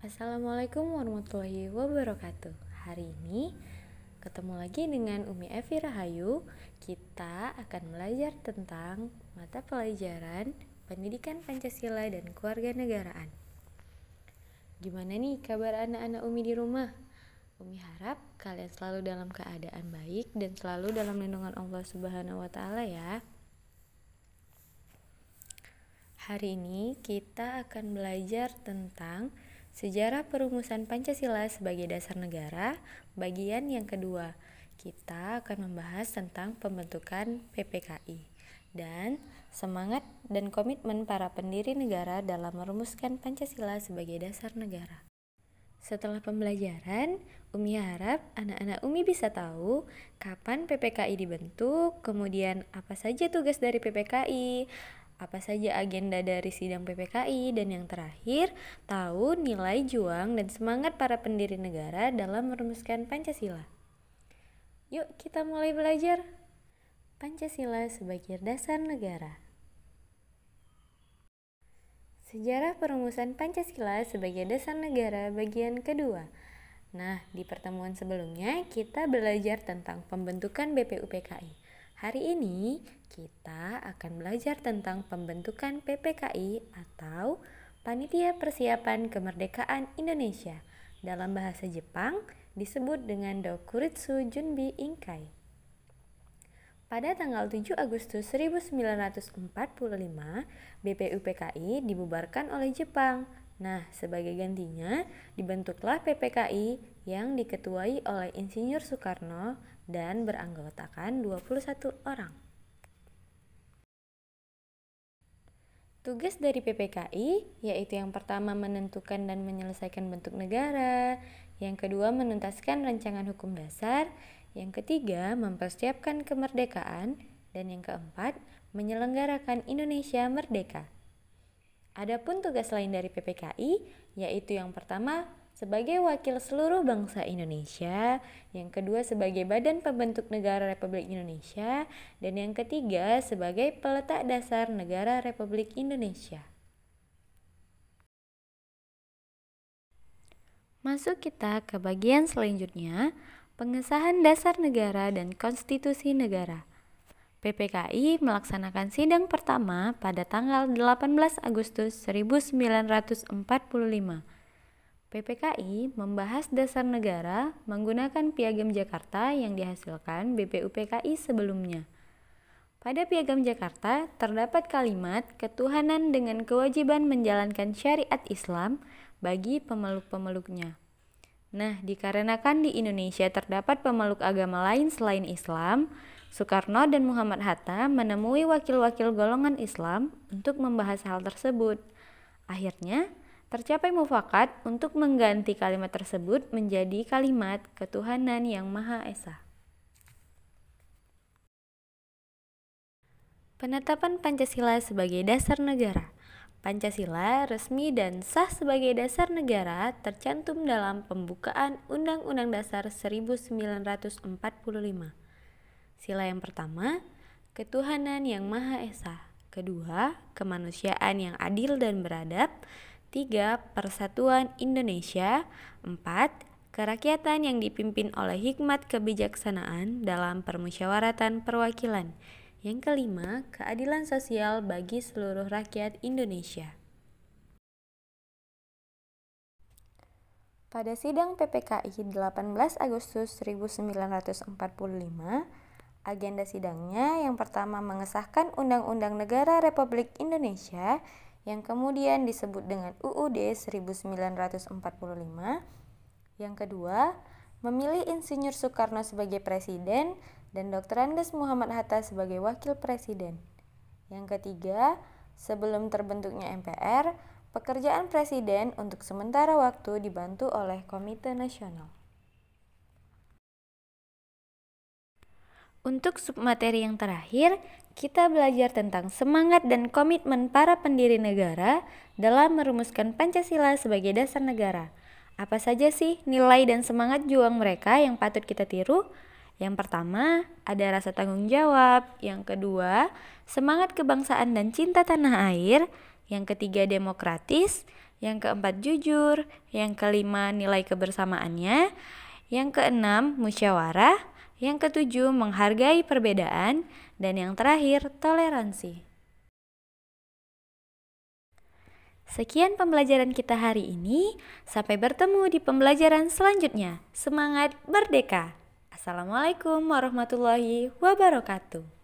Assalamualaikum warahmatullahi wabarakatuh. Hari ini ketemu lagi dengan Umi Evi Rahayu. Kita akan belajar tentang mata pelajaran Pendidikan Pancasila dan Kewarganegaraan. Gimana nih kabar anak-anak Umi di rumah? Umi harap kalian selalu dalam keadaan baik dan selalu dalam lindungan Allah Subhanahu wa taala ya. Hari ini kita akan belajar tentang Sejarah perumusan Pancasila sebagai dasar negara, bagian yang kedua. Kita akan membahas tentang pembentukan PPKI dan semangat dan komitmen para pendiri negara dalam merumuskan Pancasila sebagai dasar negara. Setelah pembelajaran, Umi harap anak-anak Umi bisa tahu kapan PPKI dibentuk, kemudian apa saja tugas dari PPKI, apa saja agenda dari sidang PPKI, dan yang terakhir, tahu nilai juang dan semangat para pendiri negara dalam merumuskan Pancasila. Yuk kita mulai belajar. Pancasila sebagai dasar negara. Sejarah perumusan Pancasila sebagai dasar negara bagian kedua. Nah, di pertemuan sebelumnya kita belajar tentang pembentukan BPUPKI. Hari ini kita akan belajar tentang pembentukan PPKI atau Panitia Persiapan Kemerdekaan Indonesia. Dalam bahasa Jepang disebut dengan Dokuritsu Junbi Inkai. Pada tanggal 7 Agustus 1945, BPUPKI dibubarkan oleh Jepang. Nah, sebagai gantinya dibentuklah PPKI yang diketuai oleh Insinyur Soekarno dan beranggotakan 21 orang. Tugas dari PPKI yaitu yang pertama menentukan dan menyelesaikan bentuk negara, yang kedua menuntaskan rancangan hukum dasar, yang ketiga mempersiapkan kemerdekaan, dan yang keempat menyelenggarakan Indonesia Merdeka. Adapun tugas lain dari PPKI yaitu yang pertama sebagai wakil seluruh bangsa Indonesia, yang kedua sebagai Badan Pembentuk Negara Republik Indonesia, dan yang ketiga sebagai peletak dasar negara Republik Indonesia. Masuk kita ke bagian selanjutnya, pengesahan dasar negara dan konstitusi negara. PPKI melaksanakan sidang pertama pada tanggal 18 Agustus 1945 PPKI membahas dasar negara menggunakan Piagam Jakarta yang dihasilkan BPUPKI sebelumnya. Pada Piagam Jakarta terdapat kalimat ketuhanan dengan kewajiban menjalankan syariat Islam bagi pemeluk-pemeluknya. Nah, dikarenakan di Indonesia terdapat pemeluk agama lain selain Islam, Soekarno dan Muhammad Hatta menemui wakil-wakil golongan Islam untuk membahas hal tersebut. Akhirnya, Tercapai mufakat untuk mengganti kalimat tersebut menjadi kalimat ketuhanan yang Maha Esa. Penetapan Pancasila sebagai dasar negara. Pancasila resmi dan sah sebagai dasar negara tercantum dalam pembukaan Undang-Undang Dasar 1945. Sila yang pertama, ketuhanan yang Maha Esa. Kedua, kemanusiaan yang adil dan beradab. 3. Persatuan Indonesia 4. Kerakyatan yang dipimpin oleh hikmat kebijaksanaan dalam permusyawaratan perwakilan Yang kelima, keadilan sosial bagi seluruh rakyat Indonesia Pada sidang PPKI 18 Agustus 1945, agenda sidangnya yang pertama mengesahkan Undang-Undang Negara Republik Indonesia yang kemudian disebut dengan UUD 1945. Yang kedua, memilih Insinyur Soekarno sebagai presiden dan Dr. Andes Muhammad Hatta sebagai wakil presiden. Yang ketiga, sebelum terbentuknya MPR, pekerjaan presiden untuk sementara waktu dibantu oleh Komite Nasional. Untuk submateri yang terakhir, kita belajar tentang semangat dan komitmen para pendiri negara dalam merumuskan Pancasila sebagai dasar negara. Apa saja sih nilai dan semangat juang mereka yang patut kita tiru? Yang pertama, ada rasa tanggung jawab. Yang kedua, semangat kebangsaan dan cinta tanah air. Yang ketiga, demokratis. Yang keempat, jujur. Yang kelima, nilai kebersamaannya. Yang keenam, musyawarah. Yang ketujuh, menghargai perbedaan. Dan yang terakhir, toleransi. Sekian pembelajaran kita hari ini. Sampai bertemu di pembelajaran selanjutnya. Semangat berdeka! Assalamualaikum warahmatullahi wabarakatuh.